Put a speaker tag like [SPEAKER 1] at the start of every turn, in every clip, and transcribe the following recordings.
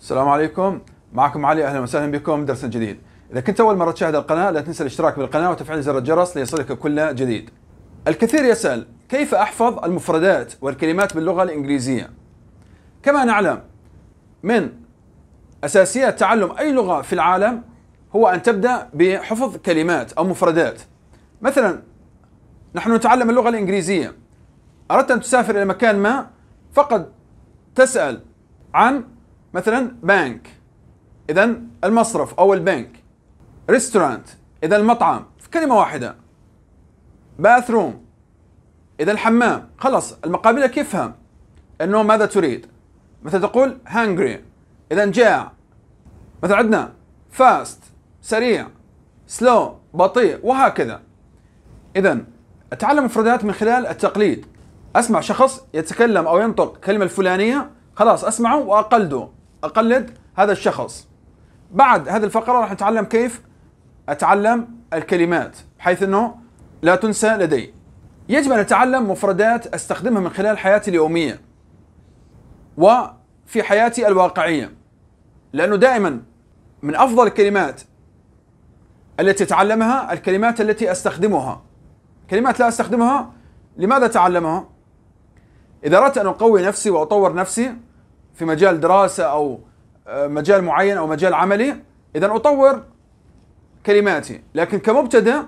[SPEAKER 1] السلام عليكم معكم علي اهلا وسهلا بكم درس جديد اذا كنت اول مره تشاهد القناه لا تنسى الاشتراك بالقناه وتفعيل زر الجرس ليصلك كل جديد الكثير يسال كيف احفظ المفردات والكلمات باللغه الانجليزيه كما نعلم من اساسيات تعلم اي لغه في العالم هو ان تبدا بحفظ كلمات او مفردات مثلا نحن نتعلم اللغه الانجليزيه اردت ان تسافر الى مكان ما فقد تسال عن مثلا بنك اذا المصرف او البنك ريستورانت اذا المطعم في كلمه واحده باث روم اذا الحمام خلص المقابلك يفهم انه ماذا تريد مثلا تقول هانجري اذا جاع مثلا عندنا فاست سريع سلو بطيء وهكذا اذا اتعلم مفردات من خلال التقليد اسمع شخص يتكلم او ينطق كلمه الفلانيه خلاص اسمعه واقلده اقلد هذا الشخص بعد هذه الفقره راح نتعلم كيف اتعلم الكلمات بحيث انه لا تنسى لدي يجب ان اتعلم مفردات استخدمها من خلال حياتي اليوميه وفي حياتي الواقعيه لانه دائما من افضل الكلمات التي اتعلمها الكلمات التي استخدمها كلمات لا استخدمها لماذا اتعلمها اذا اردت ان اقوي نفسي واطور نفسي في مجال دراسه او آه، مجال معين او مجال عملي اذا اطور كلماتي لكن كمبتدا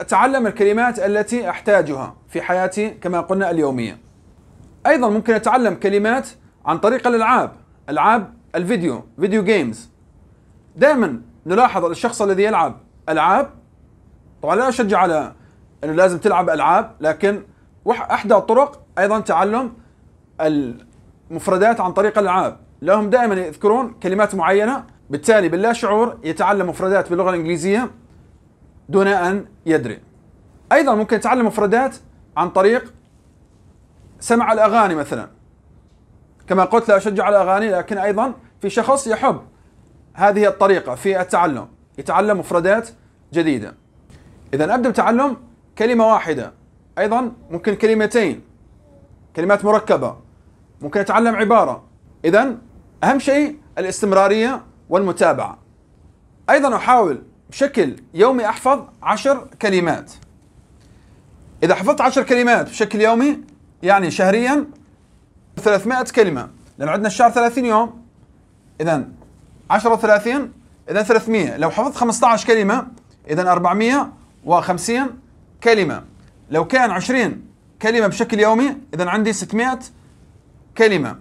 [SPEAKER 1] اتعلم الكلمات التي احتاجها في حياتي كما قلنا اليوميه ايضا ممكن اتعلم كلمات عن طريق الالعاب العاب الفيديو فيديو جيمز دائما نلاحظ الشخص الذي يلعب العاب طبعا لا اشجع على انه لازم تلعب العاب لكن احدى الطرق ايضا تعلم مفردات عن طريق الألعاب لهم دائما يذكرون كلمات معينه بالتالي باللا شعور يتعلم مفردات باللغه الانجليزيه دون ان يدري ايضا ممكن يتعلم مفردات عن طريق سمع الاغاني مثلا كما قلت لا اشجع على الاغاني لكن ايضا في شخص يحب هذه الطريقه في التعلم يتعلم مفردات جديده اذا ابدا بتعلم كلمه واحده ايضا ممكن كلمتين كلمات مركبه ممكن اتعلم عباره اذا اهم شيء الاستمراريه والمتابعه ايضا احاول بشكل يومي احفظ عشر كلمات اذا حفظت عشر كلمات بشكل يومي يعني شهريا 300 كلمه لان عندنا الشهر 30 يوم اذا 10 و30 اذا 300 لو حفظت 15 كلمه اذا 450 كلمه لو كان 20 كلمه بشكل يومي اذا عندي 600 كلمة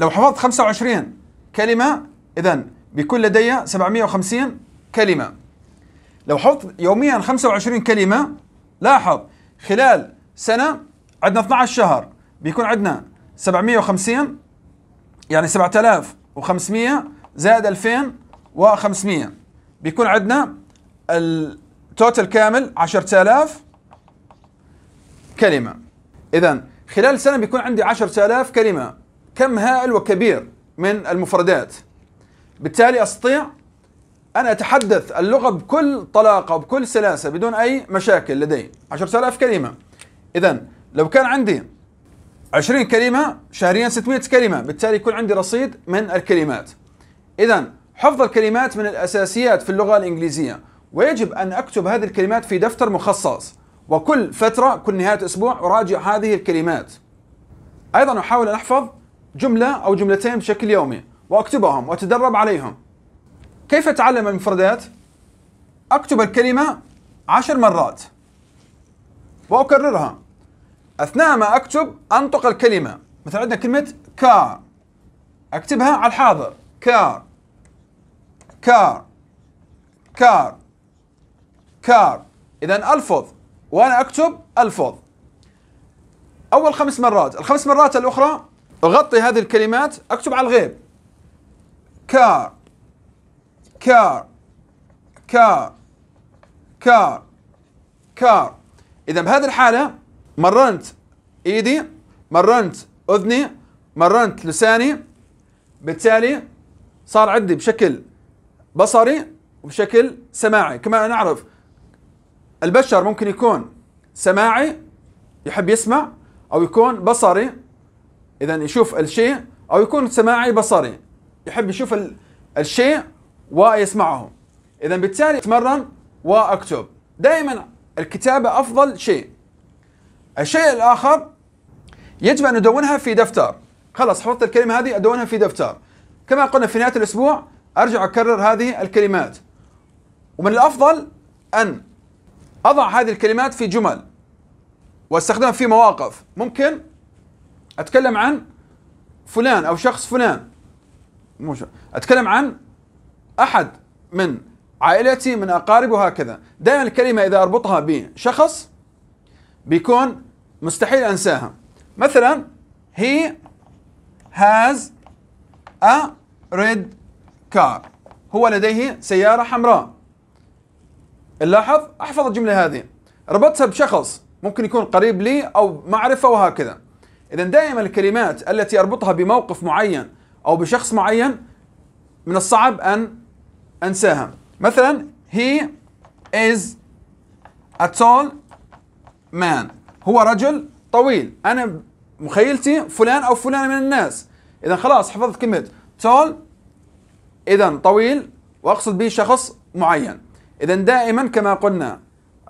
[SPEAKER 1] لو حفظت 25 كلمة إذا بيكون لدي 750 كلمة لو حفظت يوميا 25 كلمة لاحظ خلال سنة عندنا 12 شهر بيكون عندنا 750 يعني 7500 زائد 2500 بيكون عندنا التوتال كامل 10000 كلمة إذا خلال السنة بيكون عندي 10000 كلمة كم هائل وكبير من المفردات بالتالي أستطيع أن أتحدث اللغة بكل طلاقة وبكل سلاسة بدون أي مشاكل لدي 10000 كلمة إذا لو كان عندي 20 كلمة شهريا 600 كلمة بالتالي يكون عندي رصيد من الكلمات إذا حفظ الكلمات من الأساسيات في اللغة الإنجليزية ويجب أن أكتب هذه الكلمات في دفتر مخصص وكل فترة كل نهاية أسبوع أراجع هذه الكلمات أيضا أحاول أن أحفظ جملة أو جملتين بشكل يومي وأكتبهم وأتدرب عليهم كيف أتعلم المفردات؟ أكتب الكلمة عشر مرات وأكررها أثناء ما أكتب أنطق الكلمة مثلا عندنا كلمة كار أكتبها على الحاضر كار كار كار كار إذا ألفظ وانا اكتب الفاظ اول خمس مرات الخمس مرات الاخرى اغطي هذه الكلمات اكتب على الغيب كار كار كار كار كار اذا بهذه الحاله مرنت ايدي مرنت اذني مرنت لساني بالتالي صار عندي بشكل بصري وبشكل سماعي كما نعرف البشر ممكن يكون سماعي يحب يسمع او يكون بصري اذا يشوف الشيء او يكون سماعي بصري يحب يشوف الشيء ويسمعه اذا بالتالي اتمرن واكتب دائما الكتابه افضل شيء الشيء الاخر يجب ان ادونها في دفتر خلاص حفظت الكلمه هذه ادونها في دفتر كما قلنا في نهايه الاسبوع ارجع اكرر هذه الكلمات ومن الافضل ان أضع هذه الكلمات في جمل واستخدمها في مواقف ممكن أتكلم عن فلان أو شخص فلان مو أتكلم عن أحد من عائلتي من أقاربي وهكذا دائما الكلمة إذا أربطها بشخص بيكون مستحيل أنساها مثلا he has a red car هو لديه سيارة حمراء نلاحظ احفظ الجمله هذه ربطتها بشخص ممكن يكون قريب لي او معرفه وهكذا اذا دائما الكلمات التي اربطها بموقف معين او بشخص معين من الصعب ان انساها مثلا هي از ا تول مان هو رجل طويل انا مخيلتي فلان او فلان من الناس اذا خلاص حفظت كلمه تول اذا طويل واقصد به شخص معين إذا دائما كما قلنا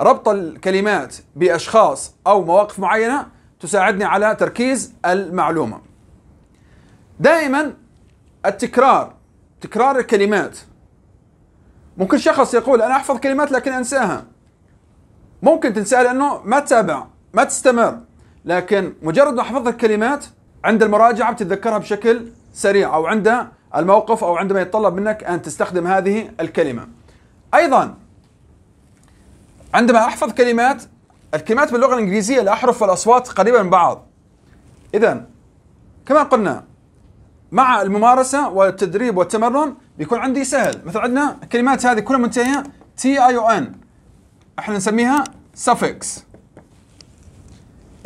[SPEAKER 1] ربط الكلمات بأشخاص أو مواقف معينة تساعدني على تركيز المعلومة دائما التكرار تكرار الكلمات ممكن شخص يقول أنا أحفظ كلمات لكن أنساها ممكن تنساها لأنه ما تتابع ما تستمر لكن مجرد ما أحفظ الكلمات عند المراجعة بتتذكرها بشكل سريع أو عند الموقف أو عندما يتطلب منك أن تستخدم هذه الكلمة ايضا عندما احفظ كلمات الكلمات باللغه الانجليزيه الاحرف والاصوات قريبه من بعض اذا كما قلنا مع الممارسه والتدريب والتمرن بيكون عندي سهل مثل عندنا الكلمات هذه كلها منتهيه تي اي او ان احنا نسميها suffix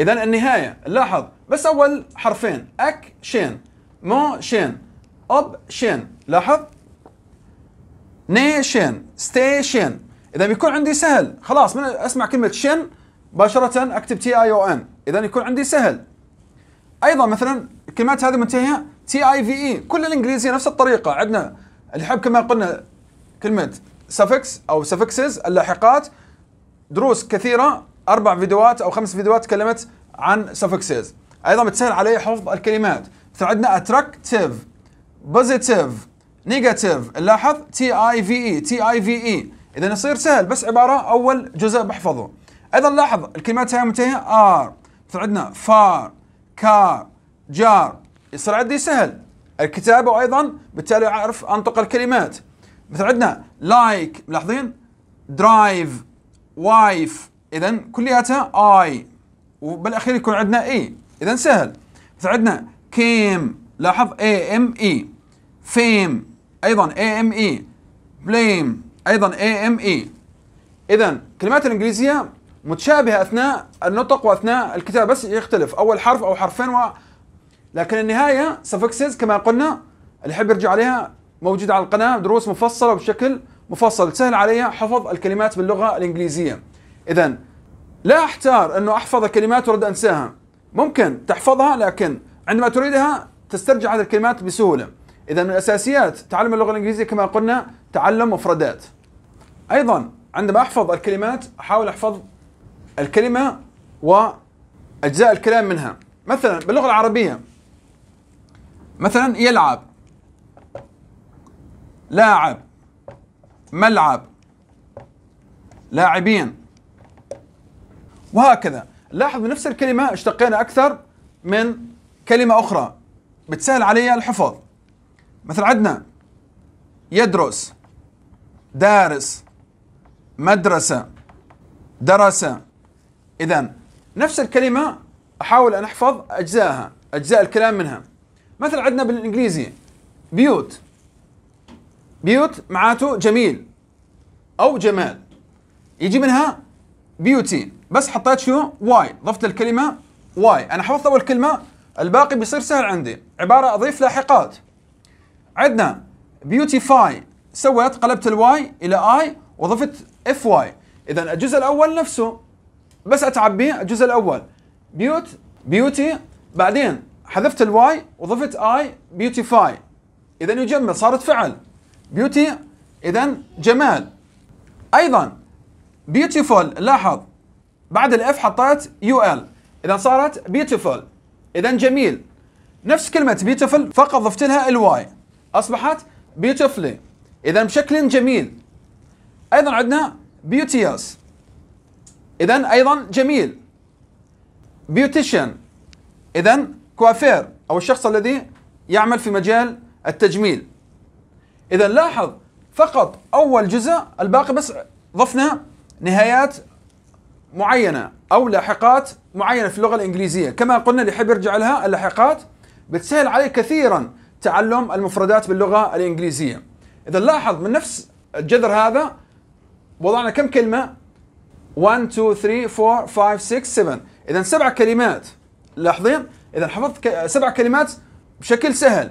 [SPEAKER 1] اذا النهايه لاحظ بس اول حرفين اك شين مو شين اب شين لاحظ نيشن ستيشن اذا بيكون عندي سهل خلاص من اسمع كلمه شن مباشره اكتب تي اي او ان اذا يكون عندي سهل ايضا مثلا الكلمات هذه منتهيه تي اي في اي كل الانجليزيه نفس الطريقه عندنا اللي حب كما قلنا كلمه سفكس او سفكسز اللاحقات دروس كثيره اربع فيديوهات او خمس فيديوهات تكلمت عن سفكسز ايضا بتسهل علي حفظ الكلمات مثلا عندنا اتراكتيف بوزيتيف نيجاتيف نلاحظ تي اي في اي تي اي في اي اذا يصير سهل بس عباره اول جزء بحفظه ايضا لاحظ الكلمات هاي منتهيه ار مثل عندنا فار كار جار يصير عندي سهل الكتابه وايضا بالتالي اعرف انطق الكلمات مثل عندنا لايك ملاحظين درايف وايف اذا كلياتها اي وبالاخير يكون عندنا اي e. اذا سهل مثل عندنا كيم لاحظ اي ام اي فيم ايضا AME blame ايضا AME اذا كلمات الانجليزيه متشابهه اثناء النطق واثناء الكتابه بس يختلف اول حرف او حرفين و... لكن النهايه سفكسز كما قلنا اللي يحب يرجع عليها موجوده على القناه دروس مفصله بشكل مفصل سهل علي حفظ الكلمات باللغه الانجليزيه اذا لا احتار انه احفظ كلمات ورد انساها ممكن تحفظها لكن عندما تريدها تسترجع هذه الكلمات بسهوله إذا من أساسيات تعلم اللغة الإنجليزية كما قلنا تعلم مفردات أيضا عندما أحفظ الكلمات أحاول أحفظ الكلمة وأجزاء الكلام منها مثلا باللغة العربية مثلا يلعب لاعب ملعب لاعبين وهكذا لاحظ بنفس الكلمة اشتقينا أكثر من كلمة أخرى بتسهل علي الحفظ مثل عندنا يدرس دارس مدرسة درس إذا نفس الكلمة أحاول أن أحفظ أجزائها أجزاء الكلام منها مثل عندنا بالإنجليزي بيوت بيوت معاته جميل أو جمال يجي منها بيوتي بس حطيت شو واي ضفت الكلمة واي أنا حفظت أول كلمة الباقي بيصير سهل عندي عبارة أضيف لاحقات عندنا بيوتيفاي سويت قلبت الواي الى اي وضفت اف واي اذا الجزء الاول نفسه بس اتعبيه الجزء الاول بيوت بيوتي بعدين حذفت الواي وضفت اي بيوتيفاي اذا يجمل صارت فعل بيوتي اذا جمال ايضا بيوتيفول لاحظ بعد الاف حطيت يو ال اذا صارت بيوتيفول اذا جميل نفس كلمه بيوتيفول فقط ضفت لها الواي أصبحت بيوتيفلي إذا بشكل جميل أيضا عندنا بيوتيوس إذا أيضا جميل بيوتيشن إذا كوافير أو الشخص الذي يعمل في مجال التجميل إذا لاحظ فقط أول جزء الباقي بس ضفنا نهايات معينة أو لاحقات معينة في اللغة الإنجليزية كما قلنا اللي يحب يرجع لها اللاحقات بتسهل عليه كثيرا تعلم المفردات باللغه الانجليزيه. اذا لاحظ من نفس الجذر هذا وضعنا كم كلمه؟ 1 2 3 4 5 6 7 اذا سبع كلمات لاحظين؟ اذا حفظت سبع كلمات بشكل سهل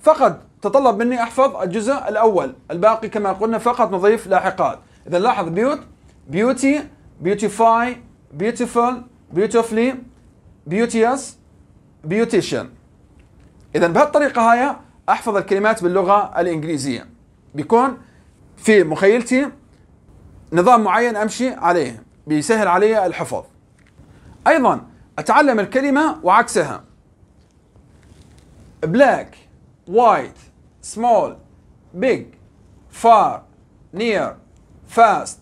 [SPEAKER 1] فقط تطلب مني احفظ الجزء الاول، الباقي كما قلنا فقط نضيف لاحقات. اذا لاحظ بيوت بيوتي بيوتيفاي بيوتيفل بيوتيفلي beauteous بيوتيشن اذا بهالطريقه هاي احفظ الكلمات باللغه الانجليزيه بيكون في مخيلتي نظام معين امشي عليه بيسهل علي الحفظ ايضا اتعلم الكلمه وعكسها black white small big far near fast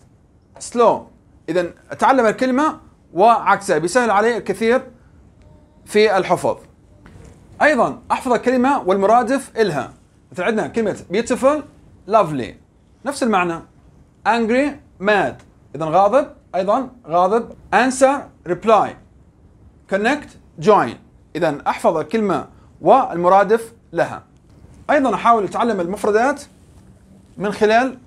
[SPEAKER 1] slow اذا اتعلم الكلمه وعكسها بيسهل علي الكثير في الحفظ ايضا احفظ الكلمه والمرادف الها مثل عندنا كلمه beautiful lovely نفس المعنى angry mad اذا غاضب ايضا غاضب answer reply connect join اذا احفظ الكلمه والمرادف لها ايضا احاول اتعلم المفردات من خلال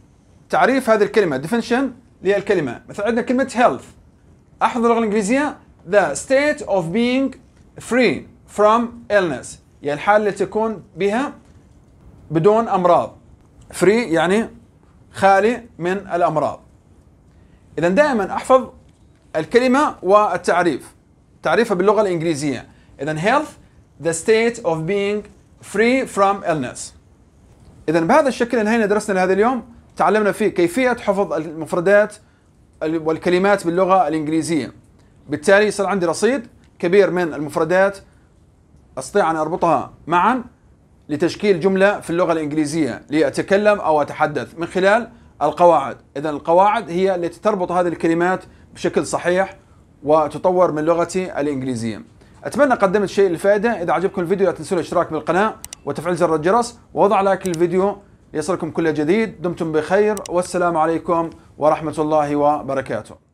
[SPEAKER 1] تعريف هذه الكلمه definition للكلمه مثلا عندنا كلمه health احفظ اللغه الانجليزيه the state of being free from illness يعني الحالة اللي تكون بها بدون أمراض free يعني خالي من الأمراض إذا دائما أحفظ الكلمة والتعريف تعريفها باللغة الإنجليزية إذا health the state of being free from illness إذا بهذا الشكل انهينا درسنا لهذا اليوم تعلمنا فيه كيفية حفظ المفردات والكلمات باللغة الإنجليزية بالتالي يصير عندي رصيد كبير من المفردات أستطيع أن أربطها معا لتشكيل جملة في اللغة الإنجليزية لأتكلم أو أتحدث من خلال القواعد إذا القواعد هي التي تربط هذه الكلمات بشكل صحيح وتطور من لغتي الإنجليزية أتمنى قدمت شيء للفائدة إذا عجبكم الفيديو لا تنسوا الاشتراك بالقناة وتفعيل زر الجرس ووضع لايك للفيديو ليصلكم كل جديد دمتم بخير والسلام عليكم ورحمة الله وبركاته